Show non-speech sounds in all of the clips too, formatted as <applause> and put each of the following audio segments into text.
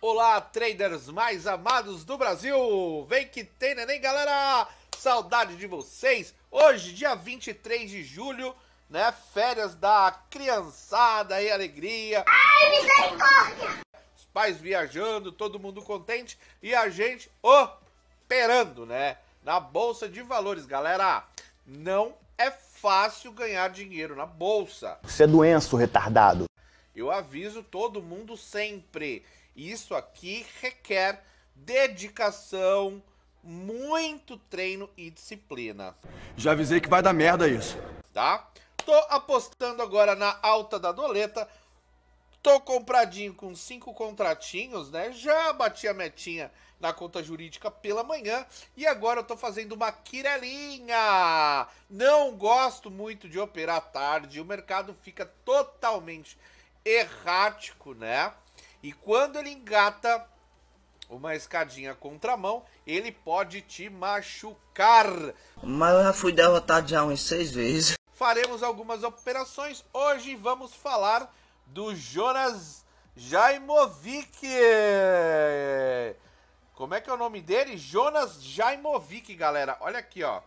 Olá, traders mais amados do Brasil! Vem que tem né, neném, galera! Saudade de vocês! Hoje, dia 23 de julho, né? Férias da criançada e alegria! Ai, misericórdia! Os pais viajando, todo mundo contente e a gente operando, né? Na bolsa de valores, galera! Não é fácil ganhar dinheiro na bolsa. Você é doenço, retardado. Eu aviso todo mundo sempre isso aqui requer dedicação, muito treino e disciplina. Já avisei que vai dar merda isso. Tá? Tô apostando agora na alta da doleta. Tô compradinho com cinco contratinhos, né? Já bati a metinha na conta jurídica pela manhã e agora eu tô fazendo uma quirelinha. Não gosto muito de operar tarde, o mercado fica totalmente errático, né? E quando ele engata uma escadinha mão, ele pode te machucar. Mas eu já fui derrotado já umas seis vezes. Faremos algumas operações. Hoje vamos falar do Jonas Jaimovic. Como é que é o nome dele? Jonas Jaimovic, galera. Olha aqui, ó.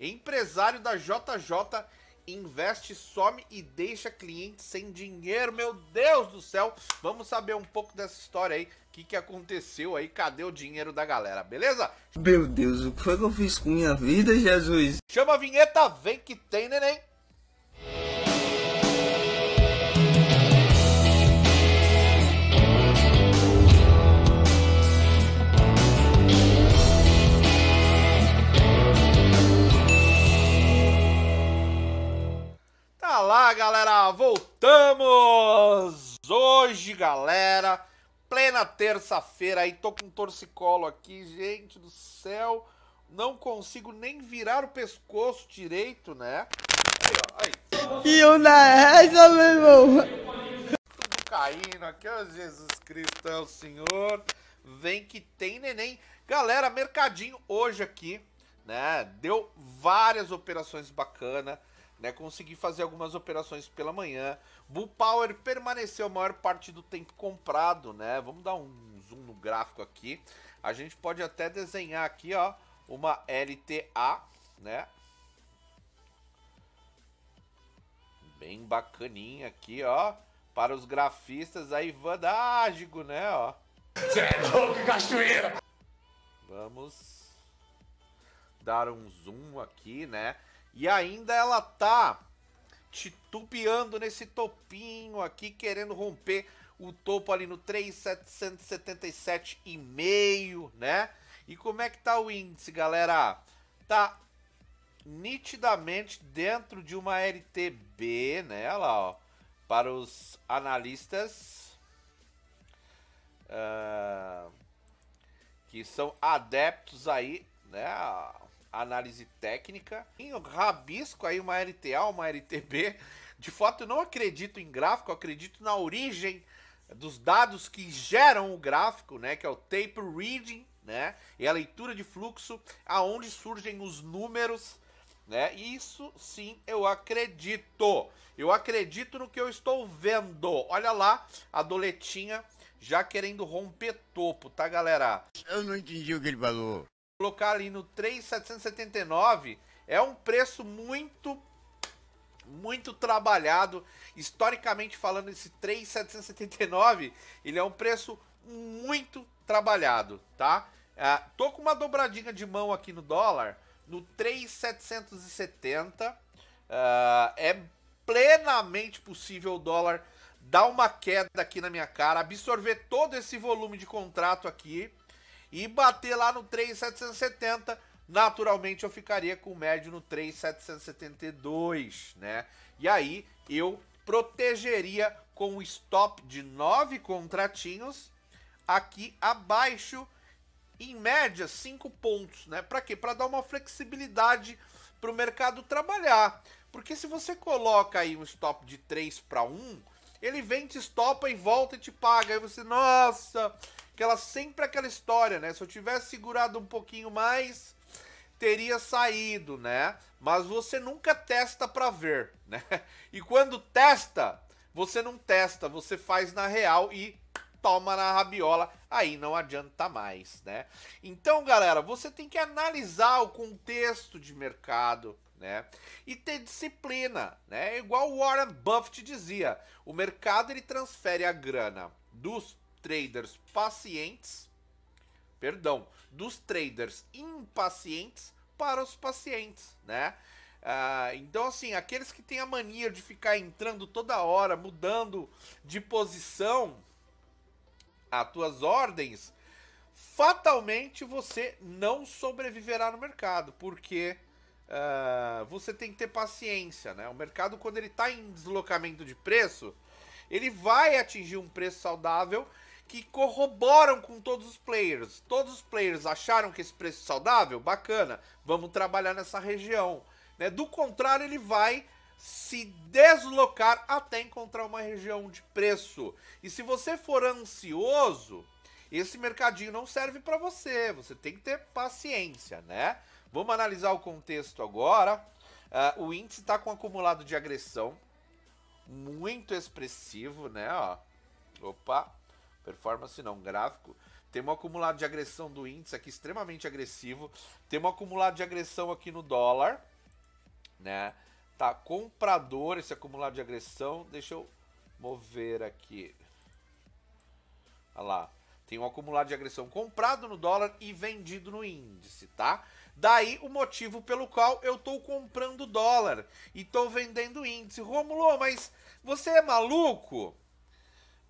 Empresário da JJ investe, some e deixa cliente sem dinheiro. Meu Deus do céu! Vamos saber um pouco dessa história aí. O que, que aconteceu aí? Cadê o dinheiro da galera? Beleza? Meu Deus, o que foi que eu fiz com minha vida, Jesus? Chama a vinheta, vem que tem, neném! Olá, galera! Voltamos! Hoje, galera, plena terça-feira aí, tô com um torcicolo aqui, gente do céu, não consigo nem virar o pescoço direito, né? Aí, ó, aí. E eu na reza, meu irmão! Tudo caindo aqui, ó, Jesus Cristo é o Senhor, vem que tem neném. Galera, mercadinho hoje aqui, né? Deu várias operações bacanas né, consegui fazer algumas operações pela manhã. Bull Power permaneceu a maior parte do tempo comprado, né? Vamos dar um zoom no gráfico aqui. A gente pode até desenhar aqui, ó, uma LTA, né? Bem bacaninha aqui, ó. Para os grafistas, aí vandágico, né, ó. Você é louco, cachoeira! Vamos dar um zoom aqui, né? E ainda ela tá titubeando nesse topinho aqui, querendo romper o topo ali no 3,777,5, né? E como é que tá o índice, galera? Tá nitidamente dentro de uma RTB, né? Olha lá, ó. Para os analistas uh, que são adeptos aí, né? análise técnica. E rabisco aí uma RTA, uma RTB, De fato, eu não acredito em gráfico, acredito na origem dos dados que geram o gráfico, né, que é o tape reading, né, e a leitura de fluxo, aonde surgem os números, né? Isso sim eu acredito. Eu acredito no que eu estou vendo. Olha lá a doletinha já querendo romper topo, tá, galera? Eu não entendi o que ele falou colocar ali no 3,779 é um preço muito muito trabalhado. Historicamente falando, esse 3,779 ele é um preço muito trabalhado, tá? É, tô com uma dobradinha de mão aqui no dólar no 3,770. É, é plenamente possível o dólar dar uma queda aqui na minha cara, absorver todo esse volume de contrato aqui e bater lá no 3,770, naturalmente eu ficaria com o médio no 3,772, né? E aí eu protegeria com o stop de 9 contratinhos aqui abaixo, em média 5 pontos, né? Para quê? Para dar uma flexibilidade para o mercado trabalhar. Porque se você coloca aí um stop de 3 para 1, ele vem, te stopa e volta e te paga. Aí você, nossa, Aquela sempre é aquela história, né? Se eu tivesse segurado um pouquinho mais, teria saído, né? Mas você nunca testa para ver, né? <laughs> E quando testa, você não testa, você faz na real e toma na rabiola, aí não adianta mais, né? Então, galera, você tem que analisar o contexto de mercado, né? E ter disciplina, né? Igual Warren Buffett dizia, o mercado ele transfere a grana dos traders pacientes, perdão, dos traders impacientes para os pacientes, né? Ah, então, assim, aqueles que têm a mania de ficar entrando toda hora, mudando de posição as tuas ordens, fatalmente você não sobreviverá no mercado, porque ah, você tem que ter paciência, né? O mercado, quando ele está em deslocamento de preço, ele vai atingir um preço saudável que corroboram com todos os players. Todos os players acharam que esse preço é saudável? Bacana, vamos trabalhar nessa região. Né? Do contrário, ele vai se deslocar até encontrar uma região de preço. E se você for ansioso, esse mercadinho não serve para você. Você tem que ter paciência, né? Vamos analisar o contexto agora. Uh, o índice está com um acumulado de agressão muito expressivo, né? Ó. Opa, performance não, gráfico. Temos um acumulado de agressão do índice aqui extremamente agressivo. Temos um acumulado de agressão aqui no dólar, né? Tá comprador esse acumulado de agressão. Deixa eu mover aqui. Olha lá. Tem um acumulado de agressão comprado no dólar e vendido no índice, tá? Daí o motivo pelo qual eu tô comprando dólar e tô vendendo índice. Romulo, mas você é maluco?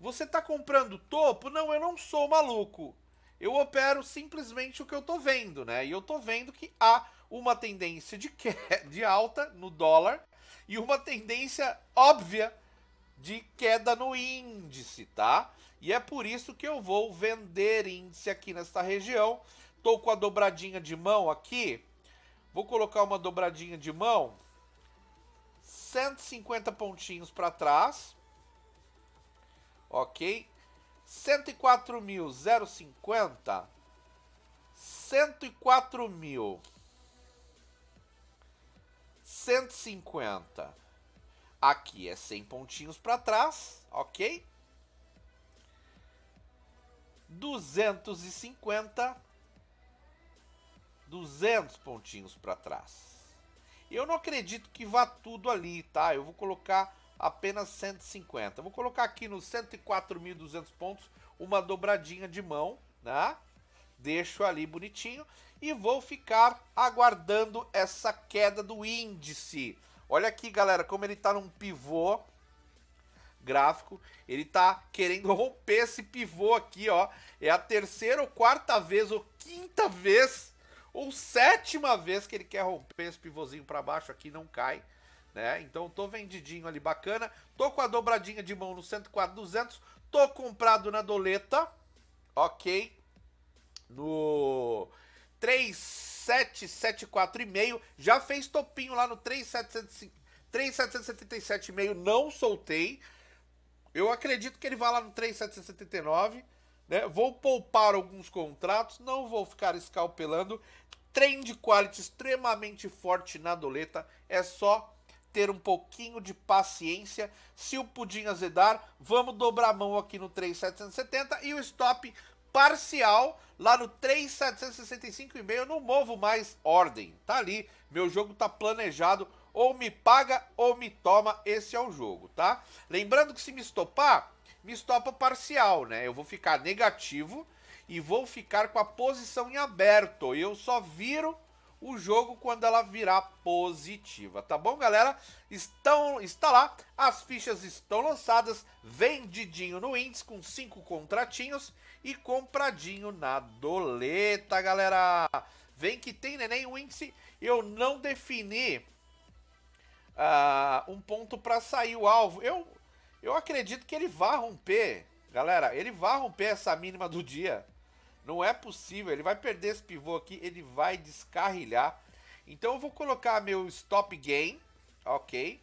Você está comprando topo? Não, eu não sou maluco. Eu opero simplesmente o que eu estou vendo, né? E eu estou vendo que há uma tendência de, que... <laughs> de alta no dólar e uma tendência óbvia de queda no índice, tá? E é por isso que eu vou vender índice aqui nesta região. Tô com a dobradinha de mão aqui. Vou colocar uma dobradinha de mão 150 pontinhos para trás ok? 104.050. 104.000. 150. Aqui é 100 pontinhos para trás, ok? 250. 200 pontinhos para trás. Eu não acredito que vá tudo ali, tá? Eu vou colocar apenas 150. Vou colocar aqui nos 104.200 pontos uma dobradinha de mão, né? Deixo ali bonitinho e vou ficar aguardando essa queda do índice. Olha aqui, galera, como ele está num pivô gráfico, ele está querendo <laughs> romper esse pivô aqui, ó. É a terceira ou quarta vez ou quinta vez ou sétima vez que ele quer romper esse pivôzinho para baixo aqui, não cai né? Então tô vendidinho ali bacana, tô com a dobradinha de mão no 104 200, tô comprado na doleta, ok? No 3774,5, já fez topinho lá no 3777,5, não soltei. Eu acredito que ele vai lá no 3779, né? Vou poupar alguns contratos, não vou ficar escalpelando. Trem de quality extremamente forte na doleta, é só ter um pouquinho de paciência. Se o pudim azedar, vamos dobrar a mão aqui no 3,770 e o stop parcial lá no 3,765,5. não movo mais ordem, tá ali. Meu jogo tá planejado. Ou me paga ou me toma, esse é o jogo, tá? Lembrando que se me estopar, me estopa parcial, né? Eu vou ficar negativo e vou ficar com a posição em aberto. Eu só viro o jogo quando ela virar positiva, tá bom, galera? Estão, está lá, as fichas estão lançadas, vendidinho no índice com cinco contratinhos e compradinho na doleta, galera. Vem que tem neném o índice, eu não defini uh, um ponto para sair o alvo. Eu, eu acredito que ele vai romper, galera, ele vai romper essa mínima do dia. Não é possível, ele vai perder esse pivô aqui, ele vai descarrilhar. Então eu vou colocar meu stop gain, ok?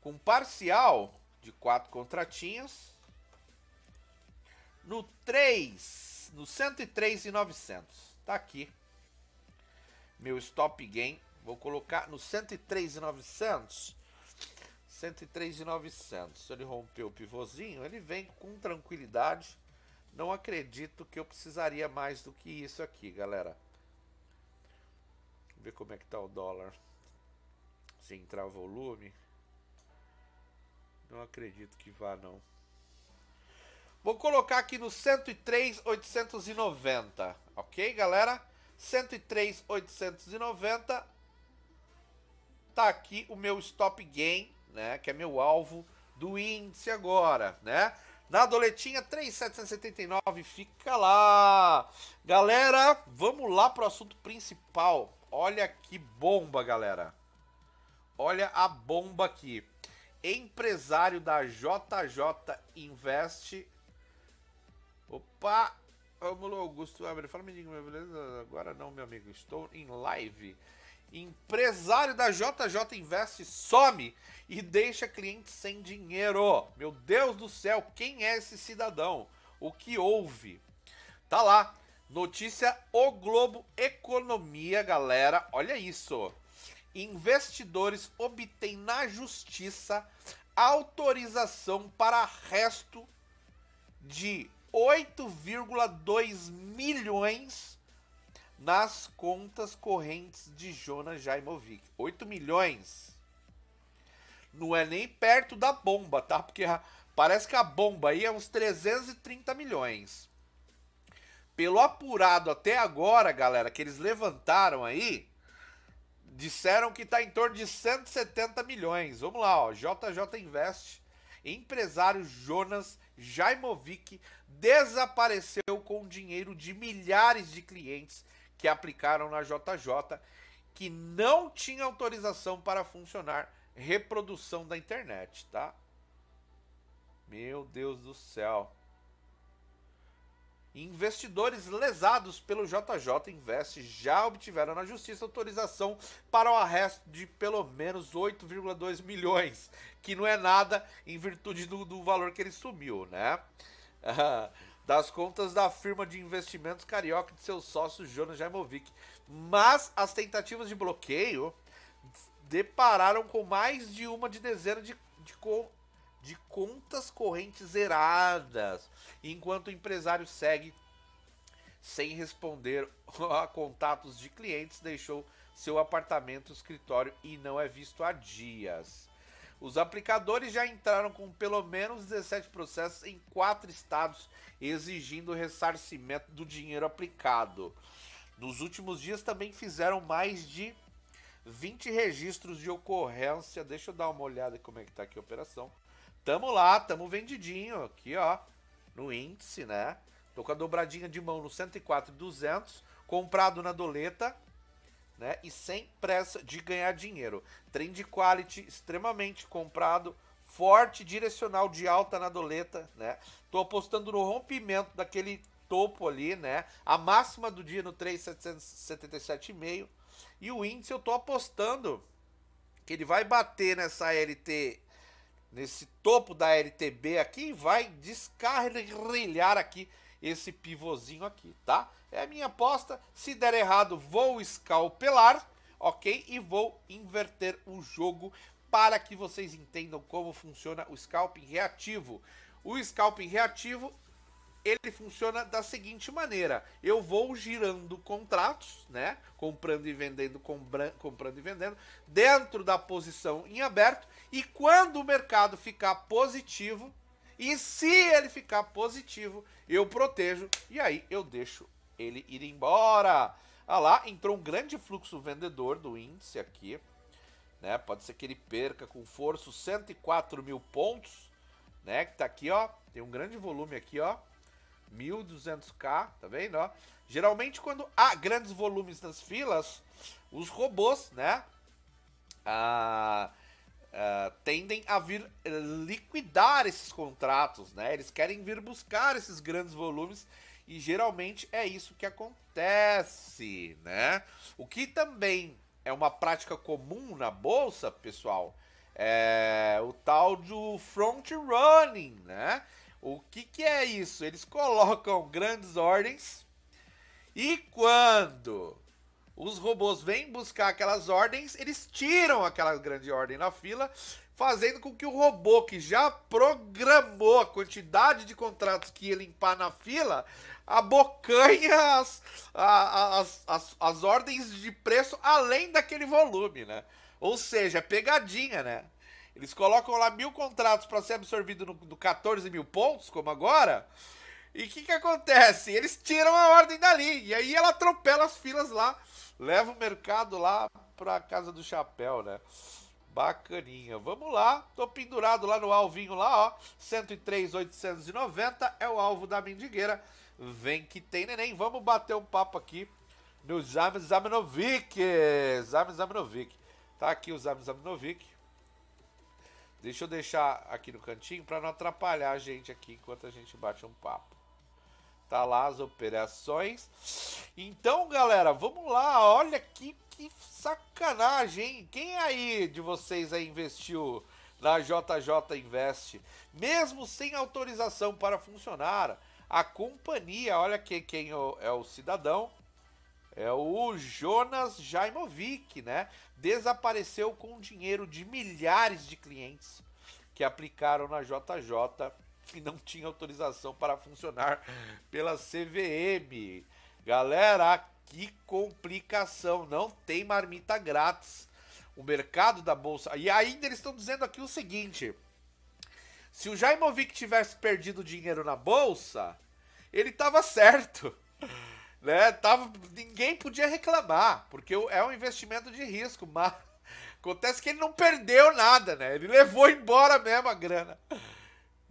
Com parcial de 4 contratinhas. No 3, no 103 e 900. Tá aqui. Meu stop gain, vou colocar no 103 e 900. 103 e 900. Se ele romper o pivôzinho, ele vem com tranquilidade não acredito que eu precisaria mais do que isso aqui, galera. Vamos ver como é que tá o dólar. Se entrar volume. Não acredito que vá, não. Vou colocar aqui no 103,890. Ok, galera? 103,890. Tá aqui o meu stop gain, né? Que é meu alvo do índice agora, né? Na doletinha 3779 fica lá. Galera, vamos lá pro assunto principal. Olha que bomba, galera. Olha a bomba aqui. Empresário da JJ Invest. Opa, Vamos lá, Augusto Fala, menino, beleza? Agora não, meu amigo. Estou em live. Empresário da JJ Invest some e deixa cliente sem dinheiro. Meu Deus do céu, quem é esse cidadão? O que houve? Tá lá. Notícia O Globo Economia, galera. Olha isso. Investidores obtêm na justiça autorização para resto de 8,2 milhões nas contas correntes de Jonas Jaimovic. 8 milhões. Não é nem perto da bomba, tá? Porque a, ah, parece que a bomba aí é uns 330 milhões. Pelo apurado até agora, galera, que eles levantaram aí, disseram que tá em torno de 170 milhões. Vamos lá, ó, JJ Invest, empresário Jonas Jaimovic desapareceu com dinheiro de milhares de clientes que aplicaram na JJ, que não tinha autorização para funcionar reprodução da internet, tá? Meu Deus do céu. Investidores lesados pelo JJ Invest já obtiveram na justiça autorização para o arresto de pelo menos 8,2 milhões, que não é nada em virtude do, do valor que ele sumiu, né? <laughs> das contas da firma de investimentos carioca de seu sócio Jonas Jaimovic. Mas as tentativas de bloqueio depararam com mais de uma de dezena de, de, de contas correntes zeradas, enquanto o empresário segue sem responder <laughs> a contatos de clientes, deixou seu apartamento, escritório e não é visto há dias. Os aplicadores já entraram com pelo menos 17 processos em quatro estados, exigindo ressarcimento do dinheiro aplicado. Nos últimos dias também fizeram mais de 20 registros de ocorrência. Deixa eu dar uma olhada como é que tá aqui a operação. Tamo lá, tamo vendidinho aqui, ó, no índice, né? Tô com a dobradinha de mão no 104 200, comprado na doleta, né? E sem pressa de ganhar dinheiro. Trem de quality extremamente comprado, forte direcional de alta na doleta, né? Tô apostando no rompimento daquele topo ali, né? A máxima do dia no 3,777,5. E o índice eu tô apostando que ele vai bater nessa LT nesse topo da LTB aqui e vai descarrilhar aqui esse pivôzinho aqui, tá? É a minha aposta. Se der errado, vou escalpelar, ok? E vou inverter o jogo para que vocês entendam como funciona o scalping reativo. O scalping reativo ele funciona da seguinte maneira: eu vou girando contratos, né? Comprando e vendendo, comprando e vendendo, dentro da posição em aberto. E quando o mercado ficar positivo, e se ele ficar positivo, eu protejo e aí eu deixo ele ir embora. Ah lá, entrou um grande fluxo vendedor do índice aqui. Né? Pode ser que ele perca com força 104 mil pontos, né? Que tá aqui, ó. Tem um grande volume aqui, ó. 1.200k, tá vendo? Ó? Geralmente, quando há grandes volumes nas filas, os robôs, né? Ah, ah, tendem a vir eh, liquidar esses contratos, né? Eles querem vir buscar esses grandes volumes e geralmente é isso que acontece, né? O que também é uma prática comum na bolsa, pessoal, é o tal do front running, né? O que, que é isso? Eles colocam grandes ordens e quando os robôs vêm buscar aquelas ordens, eles tiram aquela grande ordem na fila, fazendo com que o robô que já programou a quantidade de contratos que ia limpar na fila abocanha as, as, as, as ordens de preço além daquele volume, né? Ou seja, é pegadinha, né? Eles colocam lá mil contratos para ser absorvido no, no 14 mil pontos, como agora. E o que, que acontece? Eles tiram a ordem dali. E aí ela atropela as filas lá, leva o mercado lá pra casa do chapéu, né? Bacaninha. Vamos lá. Tô pendurado lá no alvinho lá, ó. 103,890 é o alvo da mendigueira. Vem que tem neném. Vamos bater um papo aqui no Zame Zaminovic. Zame Zaminovic. Tá aqui o Zame Zaminovic. Deixa eu deixar aqui no cantinho para não atrapalhar a gente aqui enquanto a gente bate um papo. Tá lá as operações. Então, galera, vamos lá. Olha que, que sacanagem, hein? Quem aí de vocês aí investiu na JJ Invest? Mesmo sem autorização para funcionar, a companhia, olha que, quem é, é o cidadão, é o Jonas Jaimovic, né? Desapareceu com dinheiro de milhares de clientes que aplicaram na JJ e não tinha autorização para funcionar pela CVM. Galera, que complicação! Não tem marmita grátis. O mercado da bolsa. E ainda eles estão dizendo aqui o seguinte: se o Jaimovic tivesse perdido dinheiro na bolsa, ele tava certo. <laughs> Né? Tava, ninguém podia reclamar, porque é um investimento de risco, <laughs> mas acontece que ele não perdeu nada, né? Ele levou embora mesmo a grana.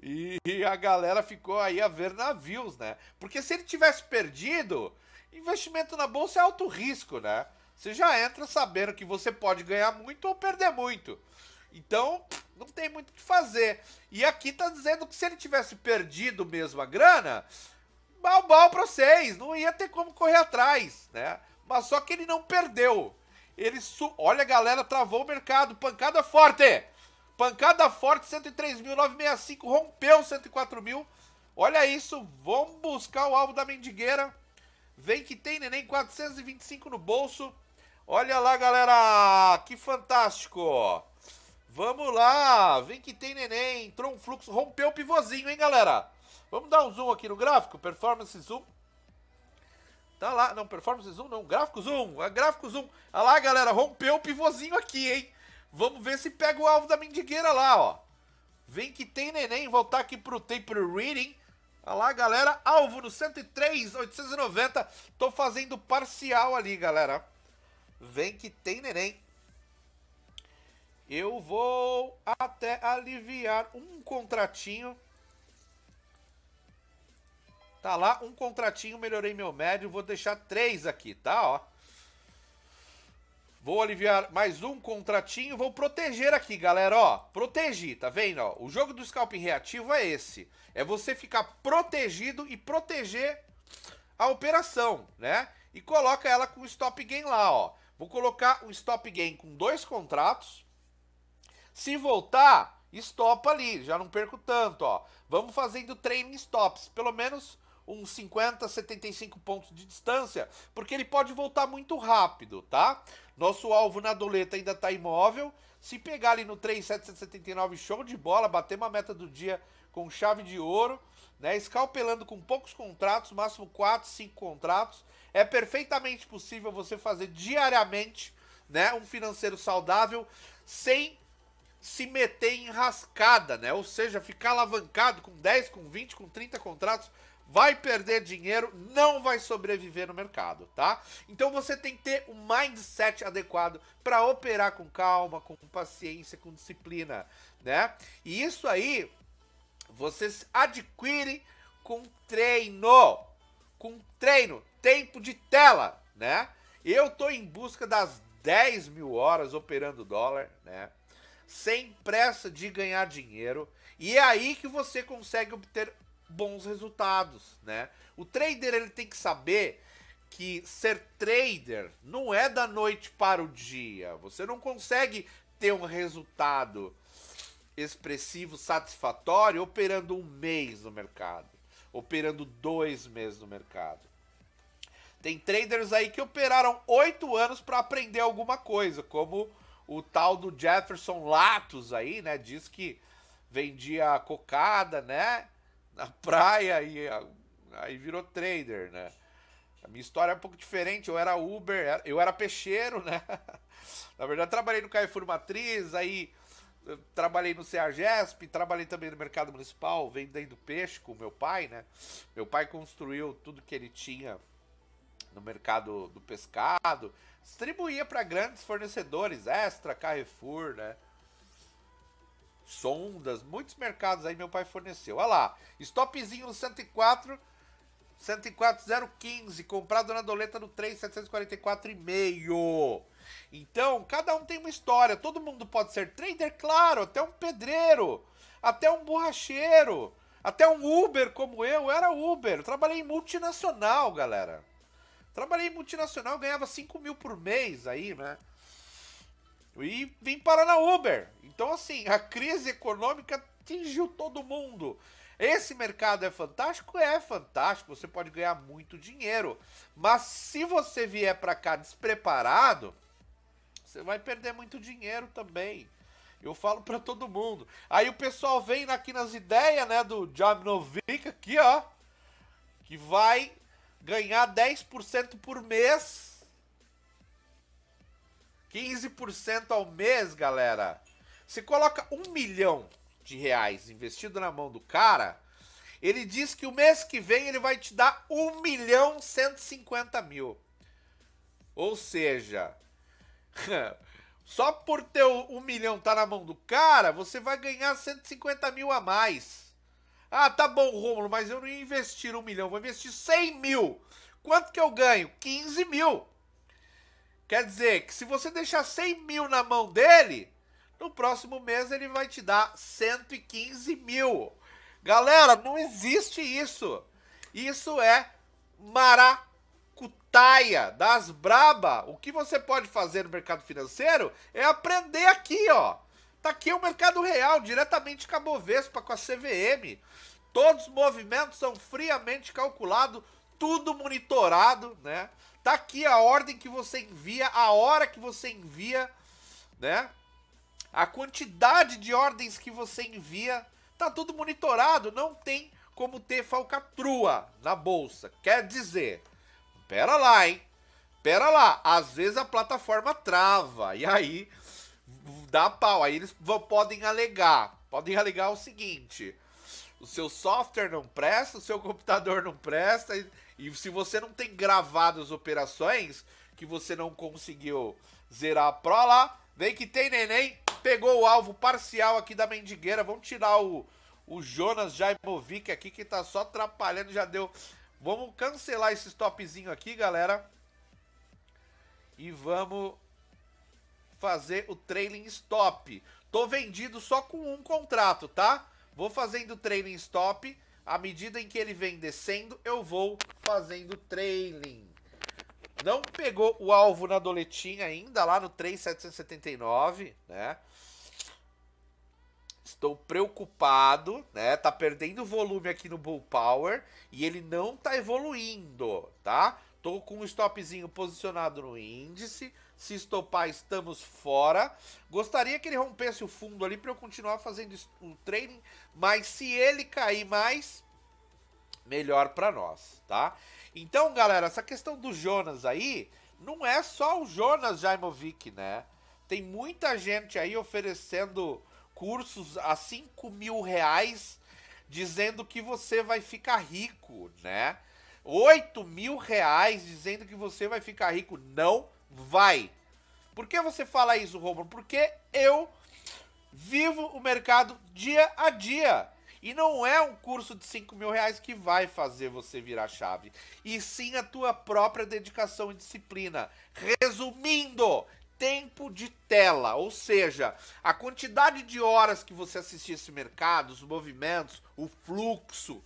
E, e a galera ficou aí a ver navios, né? Porque se ele tivesse perdido, investimento na bolsa é alto risco, né? Você já entra sabendo que você pode ganhar muito ou perder muito. Então, não tem muito o que fazer. E aqui tá dizendo que se ele tivesse perdido mesmo a grana, mal mal para vocês, não ia ter como correr atrás, né? Mas só que ele não perdeu. Ele su... Olha, galera, travou o mercado, pancada forte. Pancada forte, 103.965, rompeu 104 mil. Olha isso, vamos buscar o alvo da mendigueira. Vem que tem neném 425 no bolso. Olha lá, galera, que fantástico. Vamos lá, vem que tem neném, entrou um fluxo, rompeu o pivôzinho, hein, galera? Vamos dar um zoom aqui no gráfico, performance zoom. Tá lá, não, performance zoom não, gráfico zoom, gráfico zoom. Olha lá, galera, rompeu o pivôzinho aqui, hein? Vamos ver se pega o alvo da mendigueira lá, ó. Vem que tem neném, voltar aqui pro taper reading. Olha lá, galera, alvo no 103, 890. Tô fazendo parcial ali, galera. Vem que tem neném. Eu vou até aliviar um contratinho. Tá lá, um contratinho, melhorei meu médio. Vou deixar três aqui, tá? Ó. Vou aliviar mais um contratinho. Vou proteger aqui, galera, ó. Protegi, tá vendo? Ó? O jogo do scalping reativo é esse. É você ficar protegido e proteger a operação, né? E coloca ela com stop gain lá, ó. Vou colocar um stop gain com dois contratos. Se voltar, estopa ali, já não perco tanto, ó. Vamos fazendo training stops, pelo menos uns 50, 75 pontos de distância, porque ele pode voltar muito rápido, tá? Nosso alvo na doleta ainda tá imóvel. Se pegar ali no 3779, show de bola, bater uma meta do dia com chave de ouro, né? Escalpelando com poucos contratos, máximo 4, 5 contratos. É perfeitamente possível você fazer diariamente, né, um financeiro saudável sem se meter em rascada, né? Ou seja, ficar alavancado com 10, com 20, com 30 contratos, vai perder dinheiro, não vai sobreviver no mercado, tá? Então você tem que ter o um mindset adequado para operar com calma, com paciência, com disciplina, né? E isso aí você adquire com treino, com treino, tempo de tela, né? Eu tô em busca das 10 mil horas operando dólar, né? sem pressa de ganhar dinheiro. E é aí que você consegue obter bons resultados, né? O trader ele tem que saber que ser trader não é da noite para o dia. Você não consegue ter um resultado expressivo, satisfatório, operando um mês no mercado, operando dois meses no mercado. Tem traders aí que operaram oito anos para aprender alguma coisa, como o tal do Jefferson Latos aí, né? Diz que vendia cocada, né? Na praia e ah, aí virou trader, né? A minha história é um pouco diferente. Eu era Uber, eu era peixeiro, né? <laughs> Na verdade, trabalhei no Carrefour Matriz, aí eh, trabalhei no CEAGESP, trabalhei também no mercado municipal, vendendo peixe com meu pai, né? Meu pai construiu tudo que ele tinha no mercado do pescado distribuía para grandes fornecedores, Extra, Carrefour, né? Sondas, muitos mercados aí meu pai forneceu. Olha lá, stopzinho no 104, 104,015, comprado na doleta no 3,744,5. Então, cada um tem uma história, todo mundo pode ser trader, claro, até um pedreiro, até um borracheiro, até um Uber como eu, eu era Uber, eu trabalhei em multinacional, galera. Trabalhei em multinacional, ganhava 5 mil por mês aí, né? E vim parar na Uber. Então, assim, a crise econômica atingiu todo mundo. Esse mercado é fantástico? É fantástico, você pode ganhar muito dinheiro. Mas se você vier para cá despreparado, você vai perder muito dinheiro também. Eu falo para todo mundo. Aí o pessoal vem aqui nas ideias, né, do Jamnovic aqui, ó, que vai ganhar 10% por mês. 15% ao mês, galera. Se coloca um milhão de reais investido na mão do cara, ele diz que o mês que vem ele vai te dar 1 milhão 150 mil. Ou seja, <laughs> só por ter o 1 milhão tá na mão do cara, você vai ganhar 150 mil a mais. Ah, tá bom, Rômulo, mas eu não ia investir um milhão, vou investir 100 mil. Quanto que eu ganho? 15 mil. Quer dizer que se você deixar 100 mil na mão dele, no próximo mês ele vai te dar 115 mil. Galera, não existe isso. Isso é maracutaia das braba. O que você pode fazer no mercado financeiro é aprender aqui, ó. Tá aqui o mercado real, diretamente com a Bovespa, com a CVM. Todos os movimentos são friamente calculados, tudo monitorado, né? Tá aqui a ordem que você envia, a hora que você envia, né? A quantidade de ordens que você envia, tá tudo monitorado, não tem como ter falcatrua na bolsa. Quer dizer, pera lá, hein? Pera lá, às vezes a plataforma trava e aí dá pau. Aí eles podem alegar. Podem alegar o seguinte: o seu software não presta, o seu computador não presta, e, e se você não tem gravado as operações que você não conseguiu zerar a pró lá, vem que tem neném, pegou o alvo parcial aqui da mendigueira, vamos tirar o, o Jonas Jaimovic aqui que tá só atrapalhando, já deu. Vamos cancelar esse stopzinho aqui, galera. E vamos fazer o trailing stop. Tô vendido só com um contrato, tá? Vou fazendo trailing stop. À medida em que ele vem descendo, eu vou fazendo trailing. Não pegou o alvo na doletinha ainda, lá no 3,779, né? Estou preocupado, né? Tá perdendo volume aqui no Bull Power e ele não tá evoluindo, tá? Tô com um stopzinho posicionado no índice, se estopar, estamos fora. Gostaria que ele rompesse o fundo ali para eu continuar fazendo o treino, mas se ele cair mais, melhor para nós, tá? Então, galera, essa questão do Jonas aí, não é só o Jonas Jaimovic, né? Tem muita gente aí oferecendo cursos a 5 mil reais, dizendo que você vai ficar rico, né? 8 mil reais dizendo que você vai ficar rico. Não vai. Por que você fala isso, Romulo? Porque eu vivo o mercado dia a dia. E não é um curso de 5 mil reais que vai fazer você virar chave. E sim a tua própria dedicação e disciplina. Resumindo, tempo de tela, ou seja, a quantidade de horas que você assistir esse mercado, os movimentos, o fluxo,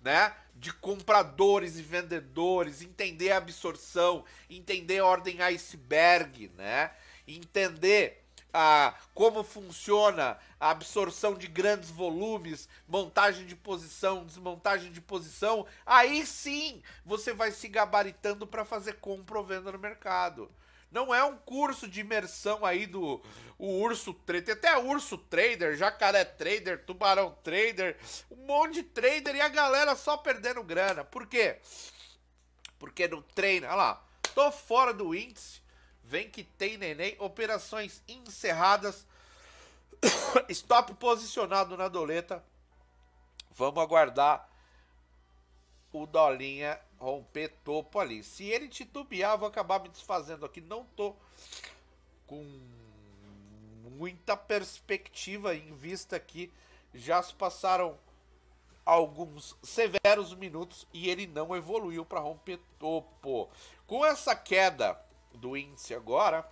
né? de compradores e vendedores, entender a absorção, entender a ordem iceberg, né? Entender ah, como funciona a absorção de grandes volumes, montagem de posição, desmontagem de posição, aí sim você vai se gabaritando para fazer compra ou venda no mercado. Não é um curso de imersão aí do o urso trader. Tem até urso trader, jacaré trader, tubarão trader, um monte de trader e a galera só perdendo grana. Por quê? Porque não treina. Olha lá, tô fora do índice. Vem que tem neném. Operações encerradas. <coughs> Stop posicionado na doleta. Vamos aguardar o Dolinha romper topo ali. Se ele titubear, vou acabar me desfazendo aqui. Não tô com muita perspectiva em vista que já se passaram alguns severos minutos e ele não evoluiu para romper topo. Com essa queda do índice agora,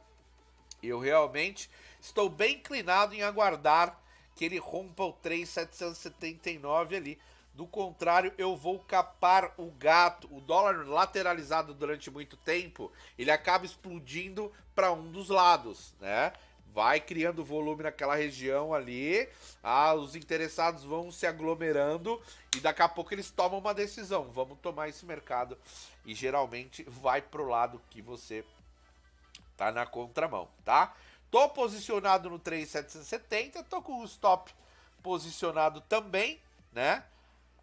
eu realmente estou bem inclinado em aguardar que ele rompa o 3,779 ali do contrário, eu vou capar o gato. O dólar lateralizado durante muito tempo, ele acaba explodindo para um dos lados, né? Vai criando volume naquela região ali, ah, os interessados vão se aglomerando e daqui a pouco eles tomam uma decisão. Vamos tomar esse mercado e geralmente vai pro lado que você tá na contramão, tá? Tô posicionado no 3770, tô com o stop posicionado também, né?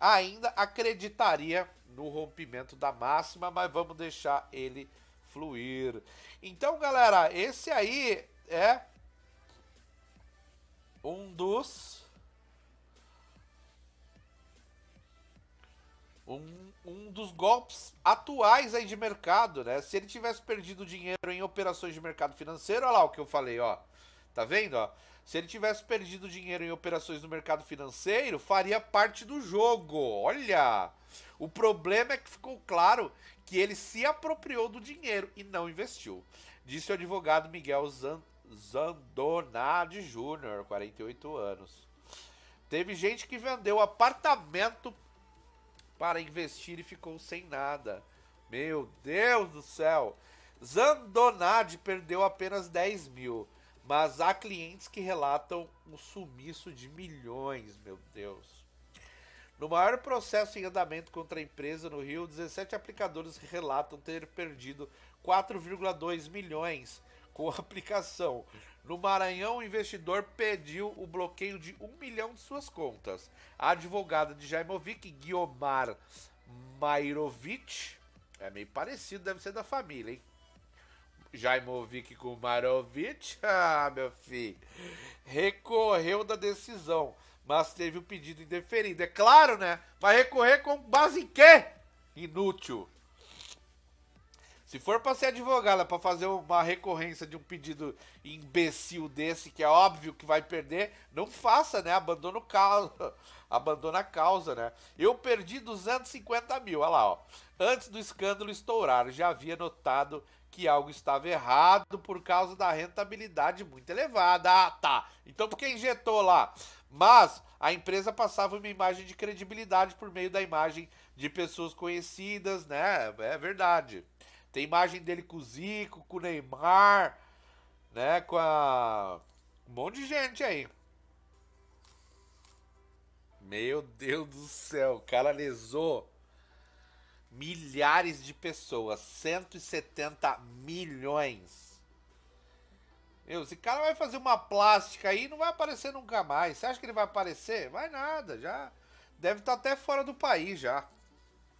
ainda acreditaria no rompimento da máxima, mas vamos deixar ele fluir. Então, galera, esse aí é um dos um, um dos golpes atuais aí de mercado, né? Se ele tivesse perdido dinheiro em operações de mercado financeiro, olha lá o que eu falei, ó. Tá vendo, ó? Se ele tivesse perdido dinheiro em operações no mercado financeiro, faria parte do jogo. Olha! O problema é que ficou claro que ele se apropriou do dinheiro e não investiu. Disse o advogado Miguel Zandonade Júnior, 48 anos. Teve gente que vendeu apartamento para investir e ficou sem nada. Meu Deus do céu! Zandonade perdeu apenas 10 mil. Mas há clientes que relatam um sumiço de milhões, meu Deus. No maior processo em andamento contra a empresa no Rio, 17 aplicadores relatam ter perdido 4,2 milhões com a aplicação. No Maranhão, o investidor pediu o bloqueio de 1 milhão de suas contas. A advogada de Jaimovic, Guiomar Mairovic, é meio parecido, deve ser da família, hein? Jaimovic Kumarovic, <laughs> ah, meu filho, recorreu da decisão, mas teve o pedido indeferido. É claro, né? Vai recorrer com base em quê? Inútil. Se for para ser advogada, para fazer uma recorrência de um pedido imbecil desse, que é óbvio que vai perder, não faça, né? Abandona o caso. <laughs> Abandona a causa, né? Eu perdi 250 mil, olha lá, ó. Antes do escândalo estourar, já havia notado que algo estava errado por causa da rentabilidade muito elevada. Ah, tá. Então por que injetou lá? Mas a empresa passava uma imagem de credibilidade por meio da imagem de pessoas conhecidas, né? É verdade. Tem imagem dele com o Zico, com o Neymar, né? Com a... um monte de gente aí. Meu Deus do céu, o cara lesou milhares de pessoas, 170 milhões. Meu, esse cara vai fazer uma plástica aí não vai aparecer nunca mais. Você acha que ele vai aparecer? Vai nada, já. Deve estar tá até fora do país já.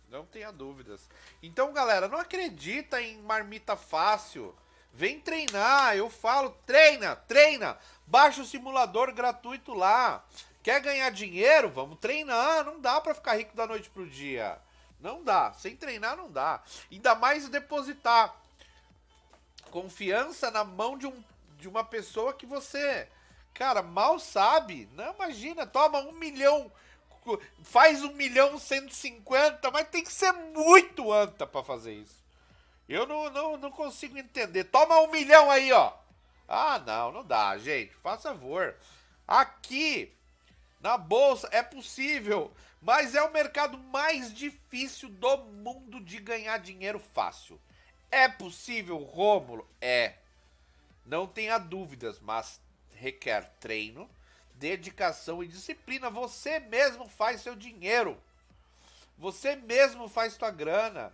Não tenha dúvidas. Então, galera, não acredita em marmita fácil. Vem treinar, eu falo, treina, treina. Baixa o simulador gratuito lá. Quer ganhar dinheiro? Vamos treinar, não dá para ficar rico da noite pro dia. Não dá. Sem treinar não dá. Ainda mais depositar confiança na mão de, um, de uma pessoa que você, cara, mal sabe. Não imagina, toma um milhão, faz um milhão cento e cinquenta, mas tem que ser muito anta para fazer isso. Eu não, não, não consigo entender. Toma um milhão aí, ó. Ah, não, não dá, gente. Faz favor. Aqui na bolsa, é possível, mas é o mercado mais difícil do mundo de ganhar dinheiro fácil. É possível, Rômulo? É. Não tenha dúvidas, mas requer treino, dedicação e disciplina. Você mesmo faz seu dinheiro. Você mesmo faz sua grana.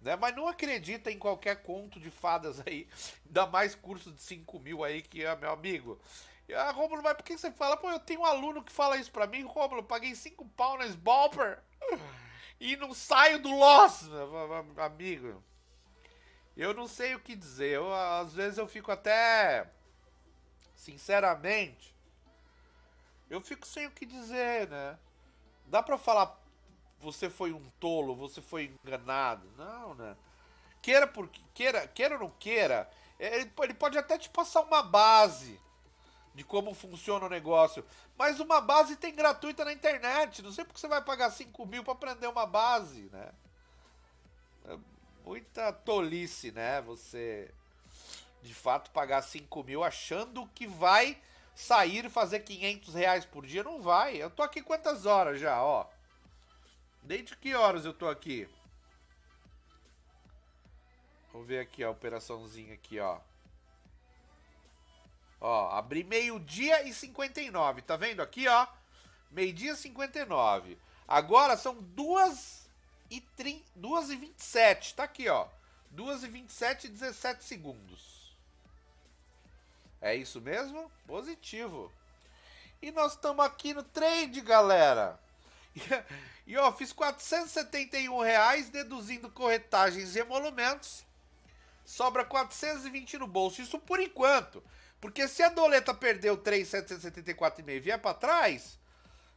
Né? Mas não acredita em qualquer conto de fadas aí. <laughs> Dá mais curso de 5 mil aí que é meu amigo. E ah, a Rômulo, mas por que você fala? Pô, eu tenho um aluno que fala isso pra mim, eu paguei 5 pau nesse Balper e não saio do Lost, amigo. Eu não sei o que dizer. Eu, às vezes eu fico até. Sinceramente. Eu fico sem o que dizer, né? Dá pra falar. Você foi um tolo, você foi enganado. Não, né? Queira, por, queira, queira ou não queira, ele, ele pode até te passar uma base de como funciona o negócio. Mas uma base tem gratuita na internet. Não sei porque você vai pagar 5 mil para aprender uma base, né? É muita tolice, né? Você de fato pagar 5 mil achando que vai sair e fazer 500 reais por dia. Não vai. Eu tô aqui quantas horas já, ó? Desde que horas eu tô aqui? Vamos ver aqui, ó, a operaçãozinha aqui, ó. Ó, abri meio-dia e 59, tá vendo aqui, ó? Meio-dia e 59. Agora são 2 e, 30, 2 e 27, tá aqui, ó. 2 e 27 e 17 segundos. É isso mesmo? Positivo. E nós estamos aqui no trade, galera. <laughs> E ó, fiz 471 reais deduzindo corretagens e emolumentos. Sobra 420 no bolso. Isso por enquanto. Porque se a Doleta perdeu 3,774,5 e vier para trás,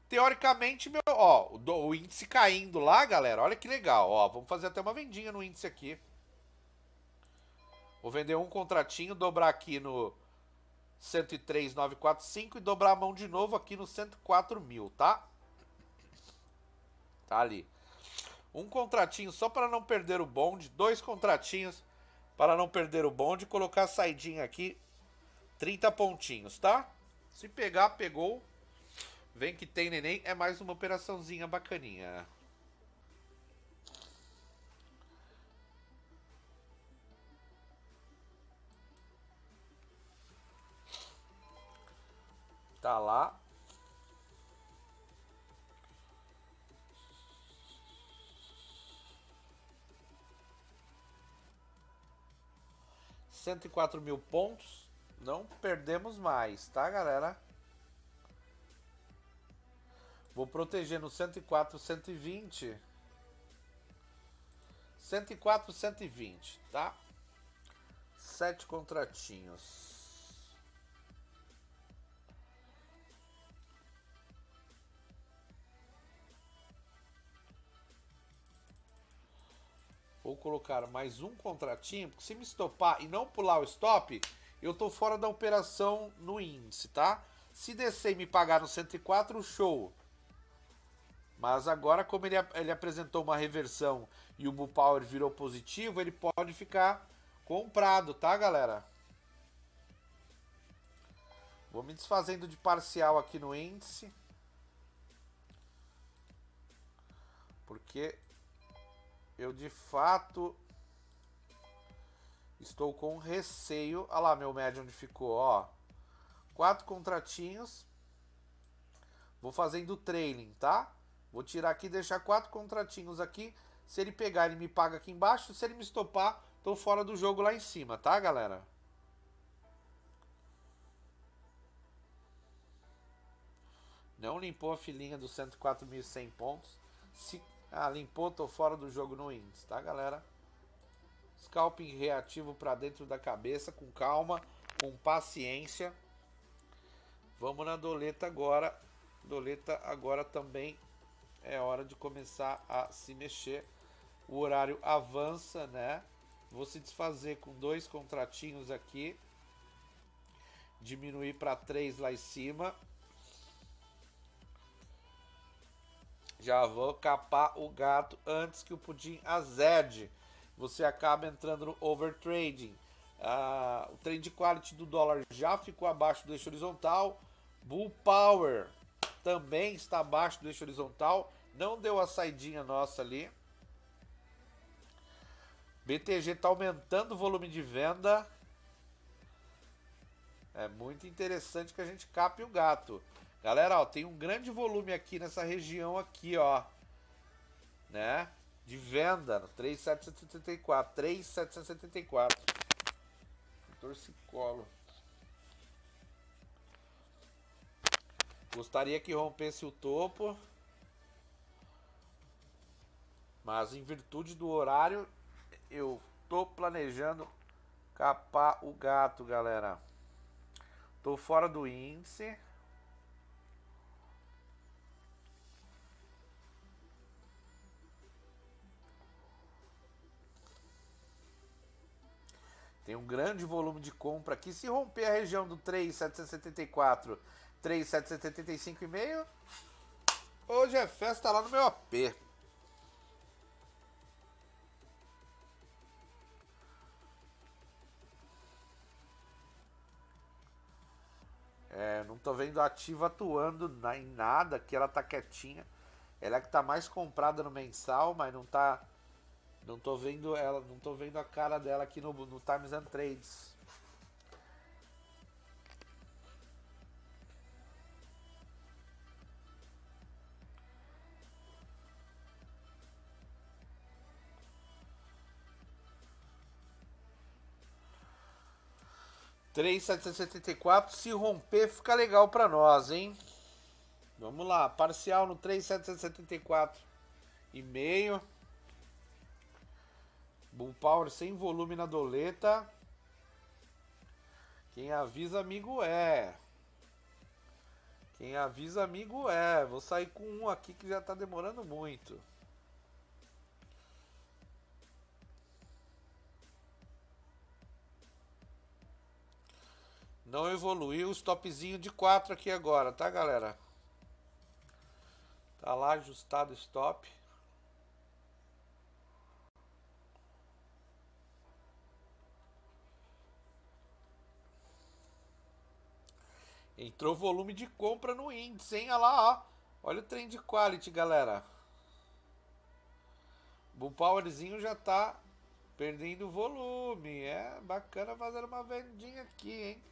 teoricamente, meu, ó, o, o índice caindo lá, galera, olha que legal, ó, vamos fazer até uma vendinha no índice aqui. Vou vender um contratinho, dobrar aqui no 103,945 e dobrar a mão de novo aqui no 104 mil, tá? Tá ali. Um contratinho só para não perder o bonde, dois contratinhos para não perder o bonde, colocar a saidinha aqui 30 pontinhos, tá? Se pegar, pegou. Vem que tem neném. É mais uma operaçãozinha bacaninha. Tá lá. Cento e quatro mil pontos. Não perdemos mais, tá, galera? Vou proteger no 104, 120. 104, 120, tá? Sete contratinhos. Vou colocar mais um contratinho, porque se me estopar e não pular o stop, eu tô fora da operação no índice, tá? Se descer e me pagar no 104, show. Mas agora, como ele, ele apresentou uma reversão e o Bull Power virou positivo, ele pode ficar comprado, tá, galera? Vou me desfazendo de parcial aqui no índice. Porque eu, de fato, Estou com receio. Olha lá meu médio onde ficou, ó. Quatro contratinhos. Vou fazendo trailing, tá? Vou tirar aqui, deixar quatro contratinhos aqui. Se ele pegar, ele me paga aqui embaixo. Se ele me estopar, tô fora do jogo lá em cima, tá, galera? Não limpou a filinha dos 104.100 pontos. Se ah, limpou, tô fora do jogo no índice, tá, galera? Scalping reativo para dentro da cabeça, com calma, com paciência. Vamos na doleta agora. Doleta agora também é hora de começar a se mexer. O horário avança, né? Vou se desfazer com dois contratinhos aqui. Diminuir para três lá em cima. Já vou capar o gato antes que o pudim azede você acaba entrando no overtrading. Ah, o trade quality do dólar já ficou abaixo do eixo horizontal. Bull Power também está abaixo do eixo horizontal. Não deu a saidinha nossa ali. BTG está aumentando o volume de venda. É muito interessante que a gente cape o gato. Galera, ó, tem um grande volume aqui nessa região aqui, ó. Né? de venda, 3,774. 3,774. Torcicolo. Gostaria que rompesse o topo. Mas em virtude do horário, eu tô planejando capar o gato, galera. Tô fora do índice. Tem um grande volume de compra aqui. Se romper a região do 3,774, 3,775,5, hoje é festa lá no meu AP. É, não tô vendo ativa atuando em nada, que ela tá quietinha. Ela é que tá mais comprada no mensal, mas não tá não tô vendo ela, não tô vendo a cara dela aqui no, no Times and Trades. Três setenta e quatro se romper fica legal para nós, hein? Vamos lá, parcial no três setecentos e setenta e quatro e meio. Boom Power sem volume na doleta. Quem avisa, amigo é. Quem avisa, amigo é. Vou sair com um aqui que já tá demorando muito. Não evoluiu, stopzinho de 4 aqui agora, tá galera? Tá lá ajustado o stop. Entrou volume de compra no índice, hein? Olha lá, ó. Olha o trem de quality, galera. O Powerzinho já tá perdendo volume. É bacana fazer uma vendinha aqui, hein?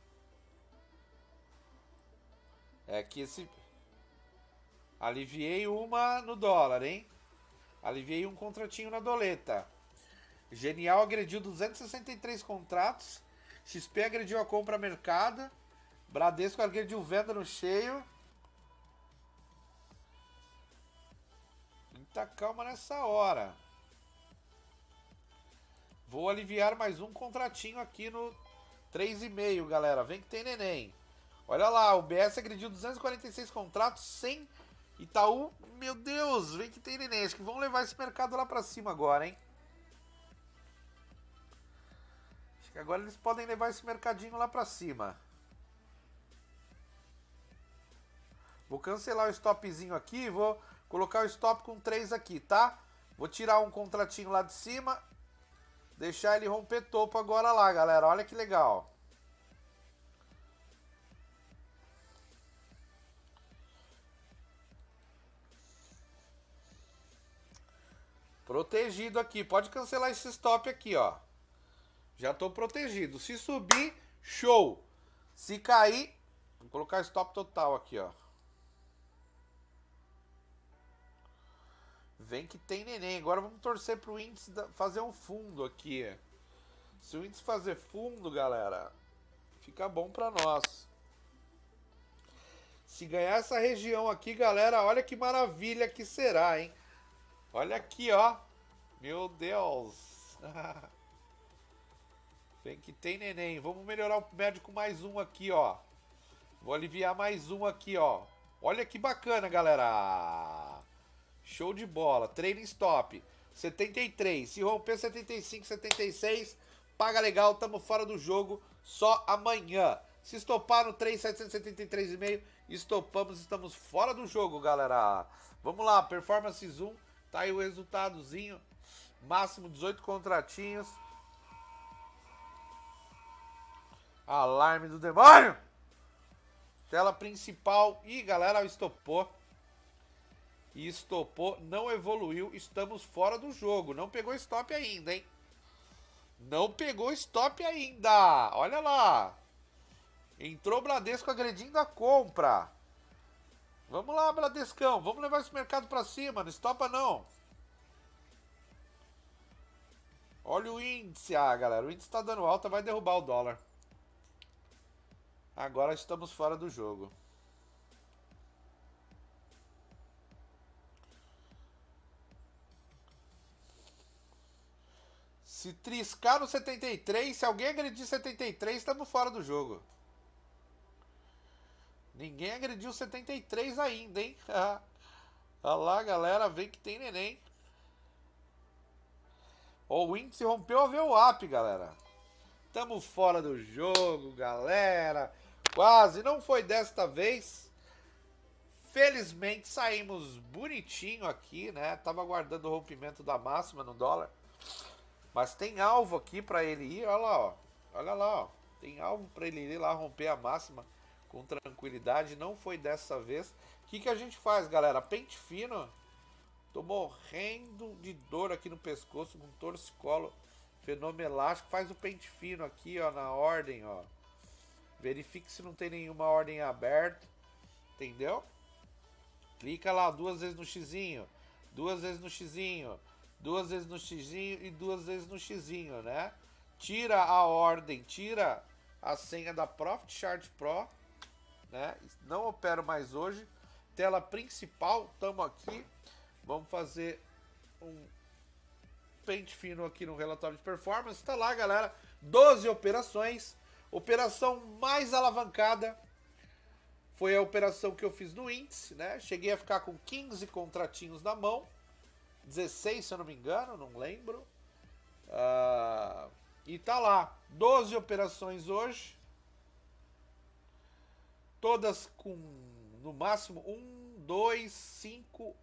É que esse. Aliviei uma no dólar, hein? Aliviei um contratinho na doleta. Genial agrediu 263 contratos. XP agrediu a compra mercada. Bradesco arqueiro de Uvenda no cheio. Muita calma nessa hora. Vou aliviar mais um contratinho aqui no 3,5, galera. Vem que tem neném. Olha lá, o BS agrediu 246 contratos, 100 Itaú. Meu Deus, vem que tem neném. Acho que vão levar esse mercado lá pra cima agora, hein? Acho que agora eles podem levar esse mercadinho lá pra cima. Vou cancelar o stopzinho aqui, vou colocar o stop com 3 aqui, tá? Vou tirar um contratinho lá de cima, deixar ele romper topo agora lá, galera. Olha que legal. Protegido aqui. Pode cancelar esse stop aqui, ó. Já tô protegido. Se subir, show. Se cair, vou colocar stop total aqui, ó. Vem que tem neném. Agora vamos torcer pro índice da... fazer um fundo aqui. Se o índice fazer fundo, galera, fica bom para nós. Se ganhar essa região aqui, galera, olha que maravilha que será, hein? Olha aqui, ó. Meu Deus. <laughs> Vem que tem neném. Vamos melhorar o médico mais um aqui, ó. Vou aliviar mais um aqui, ó. Olha que bacana, galera. Show de bola. training stop. 73. Se romper 75, 76, paga legal. Tamo fora do jogo. Só amanhã. Se estopar no 3,773,5, estopamos, estamos fora do jogo, galera. Vamos lá, performance zoom, Tá aí o resultadozinho. Máximo 18 contratinhos. Alarme do demônio! Tela principal. Ih, galera, estopou e estopou, não evoluiu, estamos fora do jogo. Não pegou stop ainda, hein? Não pegou stop ainda. Olha lá. Entrou o Bradesco agredindo a compra. Vamos lá, Bradescão. Vamos levar esse mercado para cima. Não estopa, não. Olha o índice, ah, galera. O índice está dando alta, vai derrubar o dólar. Agora estamos fora do jogo. Se triscar no 73, se alguém agredir 73, estamos fora do jogo. Ninguém agrediu 73 ainda, hein? <laughs> Olha lá, galera, vem que tem neném. o índice rompeu a VWAP, galera. Tamo fora do jogo, galera. Quase, não foi desta vez. Felizmente saímos bonitinho aqui, né? Tava aguardando o rompimento da máxima no dólar. Mas tem alvo aqui para ele ir, olha lá, ó. Olha lá, ó. Tem alvo para ele ir lá romper a máxima com tranquilidade. Não foi dessa vez. O que, que a gente faz, galera? Pente fino. Tô morrendo de dor aqui no pescoço com torcicolo fenomelástico. Faz o pente fino aqui, ó, na ordem, ó. Verifique se não tem nenhuma ordem aberta. Entendeu? Clica lá duas vezes no xizinho. Duas vezes no xizinho duas vezes no x e duas vezes no x, né? Tira a ordem, tira a senha da Profit Chart Pro, né? Não opero mais hoje. Tela principal, estamos aqui. Vamos fazer um pente fino aqui no relatório de performance. Tá lá, galera. 12 operações. Operação mais alavancada foi a operação que eu fiz no índice, né? Cheguei a ficar com 15 contratinhos na mão. 16, se eu não me engano, não lembro. Uh, e tá lá, 12 operações hoje, todas com no máximo 1, 2, 5,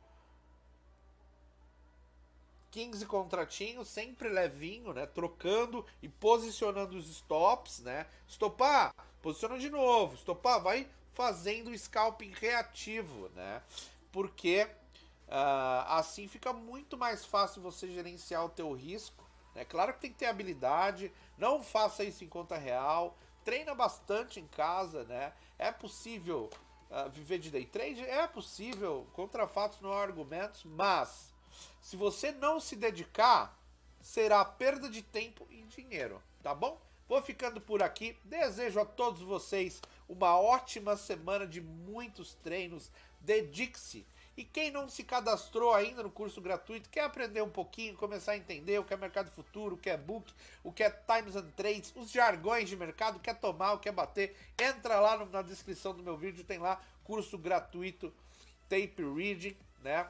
15 contratinhos, sempre levinho, né? Trocando e posicionando os stops, né? Estopar, posiciona de novo. Estopar, vai fazendo o scalping reativo, né? Porque Uh, assim fica muito mais fácil você gerenciar o teu risco. É né? claro que tem que ter habilidade, não faça isso em conta real, treina bastante em casa, né? É possível uh, viver de day trade? É possível, contra fatos não há argumentos, mas se você não se dedicar, será perda de tempo e dinheiro, tá bom? Vou ficando por aqui. Desejo a todos vocês uma ótima semana de muitos treinos. Dedique-se e quem não se cadastrou ainda no curso gratuito, quer aprender um pouquinho, começar a entender o que é mercado futuro, o que é book, o que é times and trades, os jargões de mercado, quer é tomar, o que é bater, entra lá no, na descrição do meu vídeo, tem lá curso gratuito tape reading, né?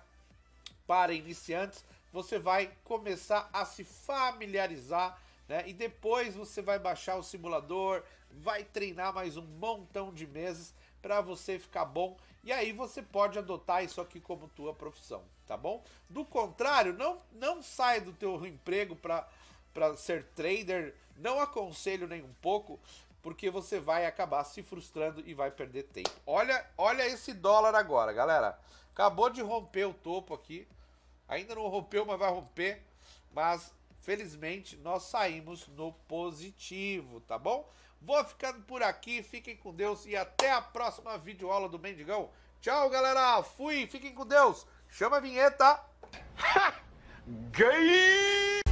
Para iniciantes, você vai começar a se familiarizar né? E depois você vai baixar o simulador, vai treinar mais um montão de meses para você ficar bom e aí você pode adotar isso aqui como tua profissão, tá bom? Do contrário, não não sai do teu emprego para para ser trader, não aconselho nem um pouco, porque você vai acabar se frustrando e vai perder tempo. Olha, olha esse dólar agora, galera. Acabou de romper o topo aqui. Ainda não rompeu, mas vai romper. Mas felizmente nós saímos no positivo, tá bom? Vou ficando por aqui, fiquem com Deus e até a próxima videoaula do Mendigão. Tchau, galera. Fui, fiquem com Deus. Chama a vinheta. Ha! Gay!